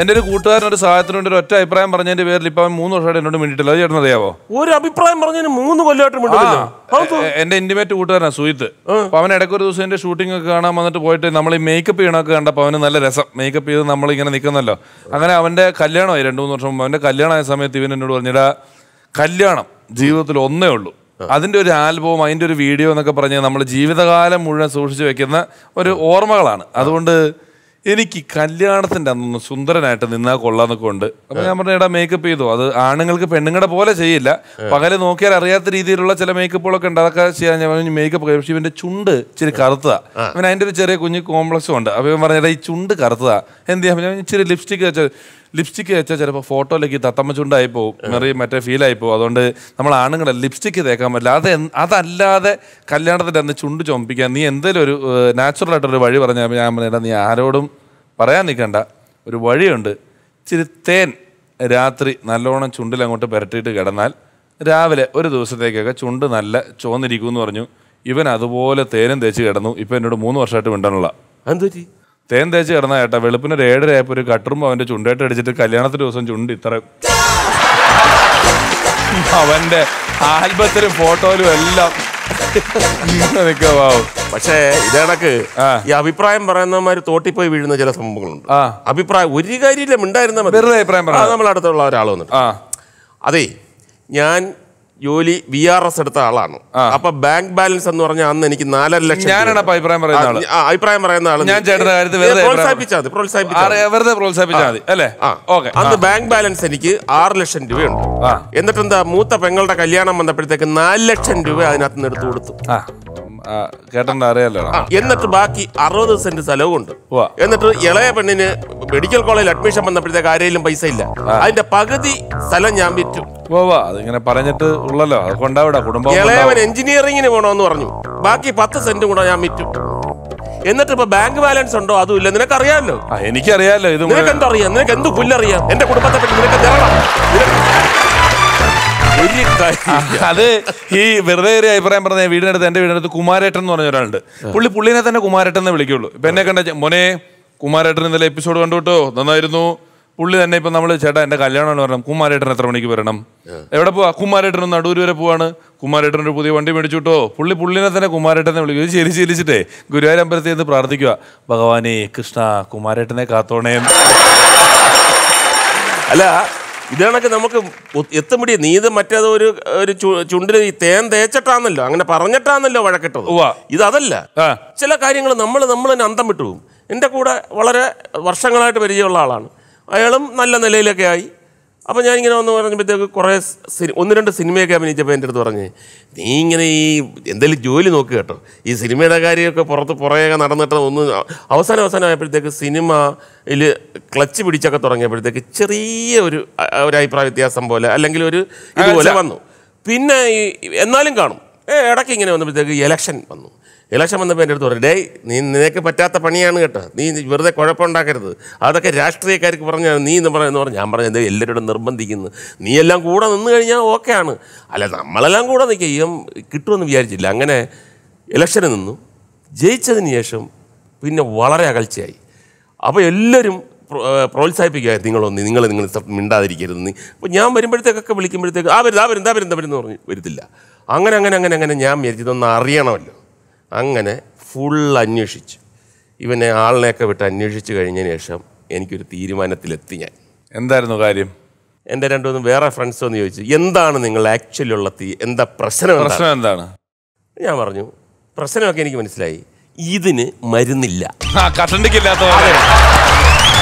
എന്റെ ഒരു കൂട്ടുകാരൻ ഒരു സാധനത്തിന് വേണ്ടി ഒറ്റ അഭിപ്രായം പറഞ്ഞതിന്റെ പേരിൽ ഇപ്പൊ മൂന്ന് വർഷമായിട്ട് എന്നോട് മിണ്ടിട്ടില്ല അത് ചേട്ടൻ അറിയാവോ ഒരു അഭിപ്രായം പറഞ്ഞതിന് മൂന്ന് കൊല്ലമായിട്ട് എന്റെ ഇന്റിമേറ്റ് കൂട്ടുകാരനാണ് സുഹിത്ത് അപ്പൊ അവൻ ഇടയ്ക്ക് ഒരു ദിവസം എന്റെ ഷൂട്ടിംഗ് ഒക്കെ കാണാൻ വന്നിട്ട് പോയിട്ട് നമ്മൾ ഈ മേക്കപ്പ് ചെയ്യണമൊക്കെ കണ്ടപ്പോൾ അവന് നല്ല രസം മേക്കപ്പ് ചെയ്ത് നമ്മൾ ഇങ്ങനെ നിൽക്കുന്നല്ലോ അങ്ങനെ അവന്റെ കല്യാണമായി രണ്ടു മൂന്ന് വർഷം മുമ്പ് അവന്റെ കല്യാണമായ സമയത്ത് ഇവൻ എന്നോട് പറഞ്ഞിടാ കല്യാണം ജീവിതത്തിൽ ഒന്നേ ഉള്ളൂ അതിന്റെ ഒരു ആൽബവും അതിന്റെ ഒരു വീഡിയോ എന്നൊക്കെ പറഞ്ഞ് നമ്മൾ ജീവിതകാലം മുഴുവൻ സൂക്ഷിച്ചു വെക്കുന്ന ഒരു ഓർമ്മകളാണ് അതുകൊണ്ട് എനിക്ക് കല്യാണത്തിൻ്റെ അന്നൊന്ന് സുന്ദരനായിട്ട് നിന്നാൽ കൊള്ളാന്നൊക്കെ ഉണ്ട് അപ്പോൾ ഞാൻ പറഞ്ഞു ഇടാ മേക്കപ്പ് ചെയ്തു അത് ആണുങ്ങൾക്ക് പെണ്ണുങ്ങളുടെ പോലെ ചെയ്യില്ല പകല് നോക്കിയാൽ അറിയാത്ത രീതിയിലുള്ള ചില മേക്കപ്പുകളൊക്കെ ഉണ്ട് അതൊക്കെ ചെയ്യാൻ ഞാൻ പറഞ്ഞു മേക്കപ്പ് പക്ഷേ ഇവന്റെ ചുണ്ട് ഇച്ചിരി കറുത്തതാ അവൻ അതിൻ്റെ ഒരു ചെറിയ കുഞ്ഞ് കോംപ്ലക്സും ഉണ്ട് അപ്പോൾ ഇവൻ പറഞ്ഞ ഈ ചുണ്ട് കറുത്തതാ എന്ത് ചെയ്യാൻ ഞാൻ ഇച്ചിരി ലിപ്സ്റ്റിക് വെച്ചാൽ ലിപ്സ്റ്റിക്ക് തേച്ചാൽ ചിലപ്പോൾ ഫോട്ടോയിലേക്ക് തത്തമ്മ ചുണ്ടായി പോകും മെറി മറ്റേ ഫീലായി പോകും അതുകൊണ്ട് നമ്മൾ ആണുങ്ങളെ ലിപ്സ്റ്റിക് തേക്കാൻ പറ്റില്ല അത് അതല്ലാതെ കല്യാണത്തിൻ്റെ അന്ന് ചുണ്ട് ചുമപ്പിക്കാൻ നീ എന്തെങ്കിലും ഒരു നാച്ചുറൽ ആയിട്ടൊരു വഴി പറഞ്ഞാൽ ഞാൻ പറഞ്ഞാൽ നീ ആരോടും പറയാൻ നിൽക്കണ്ട ഒരു വഴിയുണ്ട് ഇച്ചിരി തേൻ രാത്രി നല്ലോണം ചുണ്ടിൽ അങ്ങോട്ട് പുരട്ടിയിട്ട് കിടന്നാൽ രാവിലെ ഒരു ദിവസത്തേക്കൊക്കെ ചുണ്ട് നല്ല ചോന്നിരിക്കും എന്ന് പറഞ്ഞു ഇവൻ അതുപോലെ തേനും തേച്ച് കിടന്നു ഇപ്പം എന്നോട് മൂന്ന് വർഷമായിട്ട് മിണ്ടാനുള്ള എന്തു തേൻ തേച്ച് കിടന്ന ചേട്ടാ വെളുപ്പിന് ഒരു ഏഴരയായപ്പോൾ ഒരു കട്ടറും അവൻ്റെ ചുണ്ടേട്ട് അടിച്ചിട്ട് കല്യാണത്തിന് ദിവസം ചുണ്ട് ഇത്ര അവൻ്റെ ആൽബത്തിലും ഫോട്ടോയിലും എല്ലാം പക്ഷേ ഇതേടക്ക് ഈ അഭിപ്രായം പറയുന്നവന്മാർ തോട്ടിപ്പോയി വീഴുന്ന ചില സംഭവങ്ങളുണ്ട് അഭിപ്രായം ഒരു കാര്യമില്ല മിണ്ടായിരുന്ന നമ്മൾ അടുത്തുള്ള ഒരാൾ വന്നിട്ട് അതെ ഞാൻ ജോലി വി ആർ എസ് എടുത്ത ആളാണ് അപ്പൊ ബാങ്ക് ബാലൻസ് എന്ന് പറഞ്ഞാൽ അന്ന് എനിക്ക് നാലര ലക്ഷം ഞാനാണ് അഭിപ്രായം പറയുന്ന ആള് അഭിപ്രായം പറയുന്ന ആള് ഞാൻ അന്ന് ബാങ്ക് ബാലൻസ് എനിക്ക് ആറ് ലക്ഷം രൂപയുണ്ട് എന്നിട്ട് എന്താ മൂത്ത പെങ്ങളുടെ കല്യാണം വന്നപ്പോഴത്തേക്ക് നാല് ലക്ഷം രൂപ അതിനകത്ത് നിന്ന് എടുത്തു കൊടുത്തു കേട്ടണ്ട എന്നിട്ട് ബാക്കി അറുപത് സെന്റ് സ്ഥലവുമുണ്ട് എന്നിട്ട് ഇളയ പെണ്ണിന് മെഡിക്കൽ കോളേജിൽ അഡ്മിഷൻ വന്നപ്പോഴത്തേക്ക് കാര്യയിലും പൈസ ഇല്ല അതിന്റെ പകുതി സ്ഥലം ഞാൻ വിറ്റു അതിങ്ങനെ പറഞ്ഞിട്ട് ഉള്ളല്ലോ കൊണ്ടാവിടാ കുടുംബം ഇളയവൻ എഞ്ചിനീയറിംഗിന് പോണോന്ന് പറഞ്ഞു ബാക്കി പത്ത് സെന്റ് കൂടെ ഞാൻ വിറ്റു എന്നിട്ട് ഇപ്പൊ ബാങ്ക് ബാലൻസ് ഉണ്ടോ അതും ഇല്ല നിനക്ക് അറിയാമല്ലോ എനിക്കറിയാലോ ഇത് നിനക്ക് എന്തറിയാം നിനക്ക് എന്ത് പുല്ലറിയാം എന്റെ കുടുംബത്തെ പറ്റി നിനക്ക് അത് ഈ വെറുതെ ഒരു അഭിപ്രായം പറഞ്ഞ വീടിനടുത്ത് എന്റെ വീടിനടുത്ത് കുമാരേട്ടൻ എന്ന് പറഞ്ഞ ഒരാളുണ്ട് പുള്ളി പുള്ളിനെ തന്നെ കുമാരേട്ടൻ എന്ന് വിളിക്കുള്ളൂ ഇപ്പൊ എന്നെ കണ്ട മോനെ കുമാരേട്ടൻ ഇന്നലെ എപ്പിസോഡ് കണ്ടു കേട്ടോ നന്നായിരുന്നു പുള്ളി തന്നെ ഇപ്പൊ നമ്മൾ ചേട്ടാ എൻ്റെ കല്യാണമാണ് വരണം കുമാരേട്ടൻ എത്ര മണിക്ക് വരണം എവിടെ പോവാ കുമാരേട്ടൻ നടൂര് വരെ പോവാണ് കുമാരേട്ടൻ ഒരു പുതിയ വണ്ടി മേടിച്ചു കേട്ടോ പുള്ളി പുള്ളിനെ തന്നെ കുമാരേട്ടനെ വിളിക്കും ശരി ശീലിച്ചിട്ടേ ഗുരുവായൂർ അമ്പലത്തിൽ നിന്ന് പ്രാർത്ഥിക്കുക ഭഗവാനെ കൃഷ്ണ കുമാരേട്ടനെ കാത്തോണേ അല്ല ഇതാണൊക്കെ നമുക്ക് എത്തുമ്പടി നീത് മറ്റേത് ഒരു ഒരു ചുണ്ടിൽ ഈ തേൻ തേച്ചിട്ടാന്നല്ലോ അങ്ങനെ പറഞ്ഞിട്ടാന്നല്ലോ വഴക്കിട്ടത് ഇതല്ല ചില കാര്യങ്ങൾ നമ്മൾ നമ്മൾ തന്നെ അന്തം വിട്ടു പോകും എൻ്റെ കൂടെ വളരെ വർഷങ്ങളായിട്ട് പരിചയമുള്ള ആളാണ് അയാളും നല്ല നിലയിലൊക്കെ ആയി അപ്പോൾ ഞാനിങ്ങനെ വന്ന് പറഞ്ഞപ്പോഴത്തേക്ക് കുറേ സിനി ഒന്ന് രണ്ട് സിനിമയൊക്കെ അഭിനയിച്ചപ്പോൾ എൻ്റെ അടുത്ത് പറഞ്ഞ് നീ ഇങ്ങനെ ഈ എന്തെങ്കിലും ജോലി നോക്കുക കേട്ടോ ഈ സിനിമയുടെ കാര്യമൊക്കെ പുറത്ത് പുറകെ നടന്നിട്ട് ഒന്ന് അവസാനം അവസാനമായപ്പോഴത്തേക്ക് സിനിമയിൽ ക്ലച്ച് പിടിച്ചൊക്കെ തുടങ്ങിയപ്പോഴത്തേക്ക് ചെറിയ ഒരു ഒരു അഭിപ്രായ വ്യത്യാസം പോലെ അല്ലെങ്കിൽ ഒരു ഇതുപോലെ വന്നു പിന്നെ ഈ എന്നാലും കാണും ഏ ഇടയ്ക്ക് ഇങ്ങനെ വന്നപ്പോഴത്തേക്ക് ഇലക്ഷൻ വന്നു ഇലക്ഷൻ വന്നപ്പോൾ എൻ്റെ അടുത്ത് പറഞ്ഞു ഡേയ് നീ നിനക്ക് പറ്റാത്ത പണിയാണ് കേട്ടോ നീ വെറുതെ കുഴപ്പമുണ്ടാക്കരുത് അതൊക്കെ രാഷ്ട്രീയക്കാർക്ക് പറഞ്ഞാൽ നീ എന്ന് പറയുന്നു പറഞ്ഞു ഞാൻ പറഞ്ഞത് എല്ലാവരോടും നിർബന്ധിക്കുന്നു നീ എല്ലാം കൂടെ നിന്ന് കഴിഞ്ഞാൽ ഓക്കെയാണ് അല്ല നമ്മളെല്ലാം കൂടെ നിൽക്കുക ഇവൻ കിട്ടുമെന്ന് വിചാരിച്ചില്ല അങ്ങനെ ഇലക്ഷന് നിന്നു ജയിച്ചതിന് ശേഷം പിന്നെ വളരെ അകൽച്ചയായി അപ്പോൾ എല്ലാവരും പ്രോത്സാഹിപ്പിക്കുക നിങ്ങളൊന്ന് നിങ്ങൾ നിങ്ങൾ മിണ്ടാതിരിക്കരുത് അപ്പോൾ ഞാൻ വരുമ്പോഴത്തേക്കൊക്കെ വിളിക്കുമ്പോഴത്തേക്ക് ആ വരുന്നത് ആ വരുന്നത് ആ വരുന്നത് പറഞ്ഞ് പറഞ്ഞു അങ്ങനെ അങ്ങനെ അങ്ങനെ അങ്ങനെ ഞാൻ വിചാരിച്ചതൊന്ന് അറിയണമല്ലോ അങ്ങനെ ഫുൾ അന്വേഷിച്ച് ഇവനെ ആളിനെയൊക്കെ വിട്ട് അന്വേഷിച്ച് കഴിഞ്ഞതിന് ശേഷം എനിക്കൊരു തീരുമാനത്തിലെത്തി ഞാൻ എന്തായിരുന്നു കാര്യം എൻ്റെ രണ്ടുമൂന്ന് വേറെ ഫ്രണ്ട്സ് ഒന്ന് ചോദിച്ചു എന്താണ് നിങ്ങൾ ആക്ച്വലി ഉള്ള തീ എന്താ പ്രശ്നം പ്രശ്നം എന്താണ് ഞാൻ പറഞ്ഞു പ്രശ്നമൊക്കെ എനിക്ക് മനസ്സിലായി ഇതിന് മരുന്നില്ല കട്ടണ്ടിക്കില്ലാത്ത